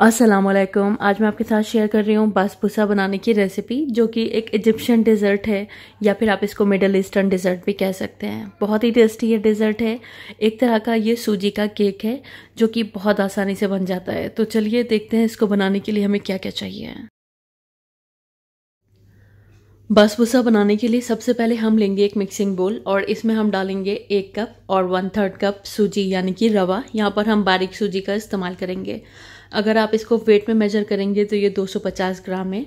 असलम आज मैं आपके साथ शेयर कर रही हूँ बासपूसा बनाने की रेसिपी जो कि एक इजिप्शियन डिज़र्ट है या फिर आप इसको मिडल ईस्टर्न डिज़र्ट भी कह सकते हैं बहुत ही टेस्टी ये डिज़र्ट है एक तरह का ये सूजी का केक है जो कि बहुत आसानी से बन जाता है तो चलिए देखते हैं इसको बनाने के लिए हमें क्या क्या चाहिए बासपूसा बनाने के लिए सबसे पहले हम लेंगे एक मिक्सिंग बोल और इसमें हम डालेंगे एक कप और वन थर्ड कप सूजी यानी कि रवा यहाँ पर हम बारीक सूजी का इस्तेमाल करेंगे अगर आप इसको वेट में मेजर करेंगे तो ये 250 ग्राम है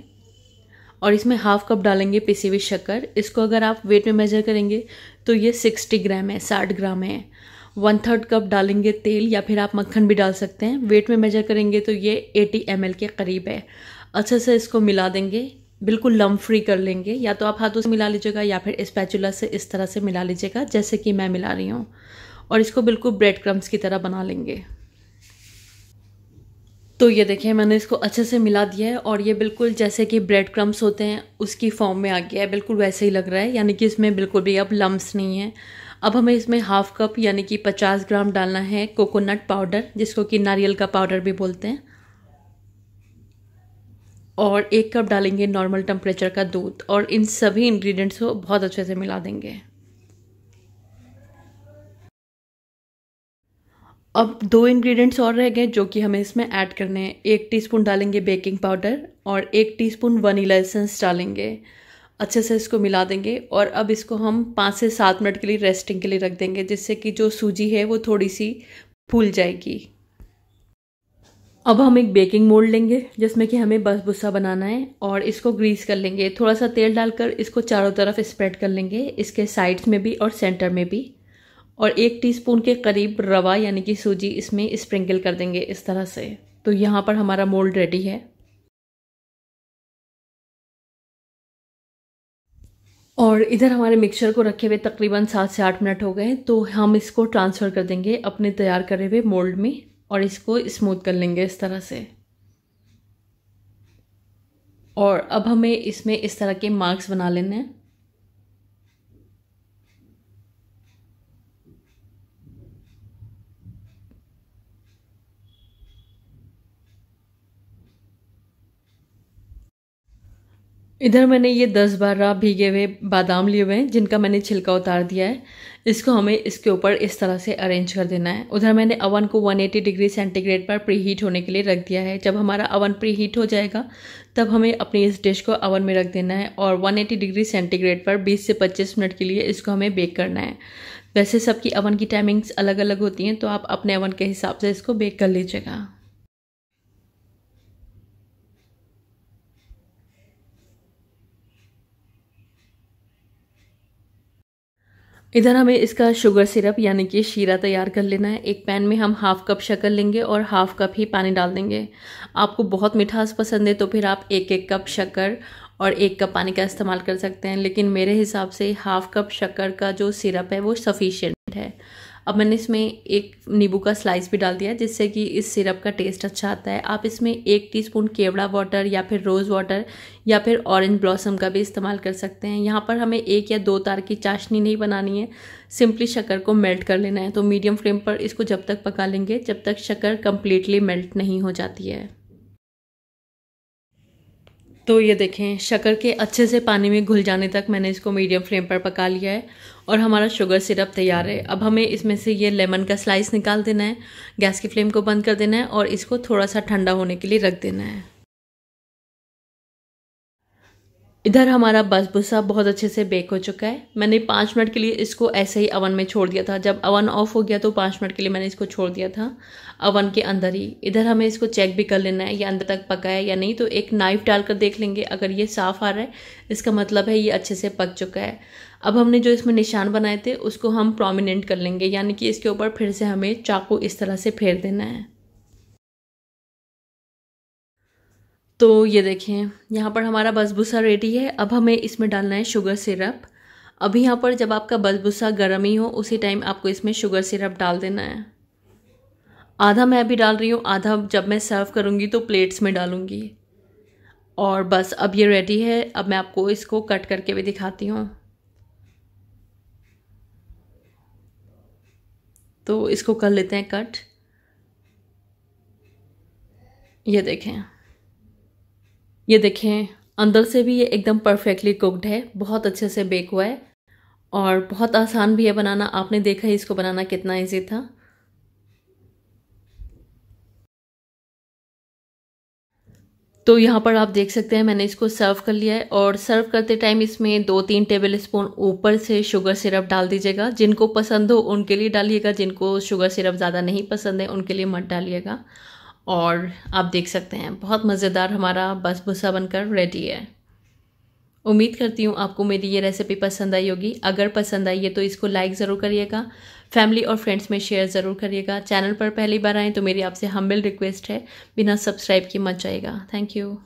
और इसमें हाफ कप डालेंगे पिसी हुई शक्कर इसको अगर आप वेट में मेजर करेंगे तो ये 60 ग्राम है 60 ग्राम है वन थर्ड कप डालेंगे तेल या फिर आप मक्खन भी डाल सकते हैं वेट में मेजर करेंगे तो ये 80 एम के करीब है अच्छे से इसको मिला देंगे बिल्कुल लम फ्री कर लेंगे या तो आप हाथों से मिला लीजिएगा या फिर स्पैचुला से इस तरह से मिला लीजिएगा जैसे कि मैं मिला रही हूँ और इसको बिल्कुल ब्रेड क्रम्स की तरह बना लेंगे तो ये देखिए मैंने इसको अच्छे से मिला दिया है और ये बिल्कुल जैसे कि ब्रेड क्रम्स होते हैं उसकी फॉर्म में आ गया है बिल्कुल वैसे ही लग रहा है यानी कि इसमें बिल्कुल भी अब लम्स नहीं है अब हमें इसमें हाफ कप यानी कि पचास ग्राम डालना है कोकोनट पाउडर जिसको कि नारियल का पाउडर भी बोलते हैं और एक कप डालेंगे नॉर्मल टेम्परेचर का दूध और इन सभी इन्ग्रीडियंट्स को बहुत अच्छे से मिला देंगे अब दो इंग्रेडिएंट्स और रह गए जो कि हमें इसमें ऐड करने हैं एक टीस्पून डालेंगे बेकिंग पाउडर और एक टीस्पून वनीला एसेंस डालेंगे अच्छे से इसको मिला देंगे और अब इसको हम पाँच से सात मिनट के लिए रेस्टिंग के लिए रख देंगे जिससे कि जो सूजी है वो थोड़ी सी फूल जाएगी अब हम एक बेकिंग मोल्ड लेंगे जिसमें कि हमें बस भुस्सा बनाना है और इसको ग्रीस कर लेंगे थोड़ा सा तेल डालकर इसको चारों तरफ स्प्रेड कर लेंगे इसके साइड्स में भी और सेंटर में भी और एक टीस्पून के करीब रवा यानी कि सूजी इसमें स्प्रिंकल कर देंगे इस तरह से तो यहाँ पर हमारा मोल्ड रेडी है और इधर हमारे मिक्सचर को रखे हुए तकरीबन सात से आठ मिनट हो गए तो हम इसको ट्रांसफ़र कर देंगे अपने तैयार करे हुए मोल्ड में और इसको स्मूथ कर लेंगे इस तरह से और अब हमें इसमें इस तरह के मार्क्स बना लेने हैं इधर मैंने ये दस बारह भीगे हुए बादाम लिए हुए हैं जिनका मैंने छिलका उतार दिया है इसको हमें इसके ऊपर इस तरह से अरेंज कर देना है उधर मैंने अवन को 180 डिग्री सेंटीग्रेड पर प्री हीट होने के लिए रख दिया है जब हमारा अवन प्री हीट हो जाएगा तब हमें अपनी इस डिश को अवन में रख देना है और 180 डिग्री सेंटीग्रेड पर 20 से 25 मिनट के लिए इसको हमें बेक करना है वैसे सबकी अवन की टाइमिंग्स अलग अलग होती हैं तो आप अपने अवन के हिसाब से इसको बेक कर लीजिएगा इधर हमें इसका शुगर सिरप यानी कि शीरा तैयार कर लेना है एक पैन में हम हाफ कप शक्कर लेंगे और हाफ कप ही पानी डाल देंगे आपको बहुत मिठास पसंद है तो फिर आप एक एक कप शक्कर और एक कप पानी का इस्तेमाल कर सकते हैं लेकिन मेरे हिसाब से हाफ कप शक्कर का जो सिरप है वो सफिशियंट है अब मैंने इसमें एक नींबू का स्लाइस भी डाल दिया जिससे कि इस सिरप का टेस्ट अच्छा आता है आप इसमें एक टीस्पून केवड़ा वाटर या फिर रोज़ वाटर या फिर ऑरेंज ब्लॉसम का भी इस्तेमाल कर सकते हैं यहाँ पर हमें एक या दो तार की चाशनी नहीं बनानी है सिंपली शक्कर को मेल्ट कर लेना है तो मीडियम फ्लेम पर इसको जब तक पका लेंगे जब तक शक्कर कम्प्लीटली मेल्ट नहीं हो जाती है तो ये देखें शक्कर के अच्छे से पानी में घुल जाने तक मैंने इसको मीडियम फ्लेम पर पका लिया है और हमारा शुगर सिरप तैयार है अब हमें इसमें से ये लेमन का स्लाइस निकाल देना है गैस की फ्लेम को बंद कर देना है और इसको थोड़ा सा ठंडा होने के लिए रख देना है इधर हमारा बस बहुत अच्छे से बेक हो चुका है मैंने पाँच मिनट के लिए इसको ऐसे ही अवन में छोड़ दिया था जब अवन ऑफ हो गया तो पाँच मिनट के लिए मैंने इसको छोड़ दिया था अवन के अंदर ही इधर हमें इसको चेक भी कर लेना है या अंदर तक पका है या नहीं तो एक नाइफ़ डालकर देख लेंगे अगर ये साफ़ आ रहा है इसका मतलब है ये अच्छे से पक चुका है अब हमने जो इसमें निशान बनाए थे उसको हम प्रोमिनेंट कर लेंगे यानी कि इसके ऊपर फिर से हमें चाकू इस तरह से फेर देना है तो ये देखें यहाँ पर हमारा बसबूसा रेडी है अब हमें इसमें डालना है शुगर सिरप अभी यहाँ पर जब आपका बसबूसा गर्म ही हो उसी टाइम आपको इसमें शुगर सिरप डाल देना है आधा मैं अभी डाल रही हूँ आधा जब मैं सर्व करूँगी तो प्लेट्स में डालूँगी और बस अब ये रेडी है अब मैं आपको इसको कट करके भी दिखाती हूँ तो इसको कर लेते हैं कट ये देखें ये देखें अंदर से भी ये एकदम परफेक्टली कुकड है बहुत अच्छे से बेक हुआ है और बहुत आसान भी है बनाना आपने देखा ही इसको बनाना कितना ईजी था तो यहाँ पर आप देख सकते हैं मैंने इसको सर्व कर लिया है और सर्व करते टाइम इसमें दो तीन टेबल स्पून ऊपर से शुगर सिरप डाल दीजिएगा जिनको पसंद हो उनके लिए डालिएगा जिनको शुगर सिरप ज़्यादा नहीं पसंद है उनके लिए मत डालिएगा और आप देख सकते हैं बहुत मज़ेदार हमारा बस भूसा बनकर रेडी है उम्मीद करती हूँ आपको मेरी ये रेसिपी पसंद आई होगी अगर पसंद आई है तो इसको लाइक ज़रूर करिएगा फैमिली और फ्रेंड्स में शेयर ज़रूर करिएगा चैनल पर पहली बार आएँ तो मेरी आपसे हम्बल रिक्वेस्ट है बिना सब्सक्राइब किए मत जाएगा थैंक यू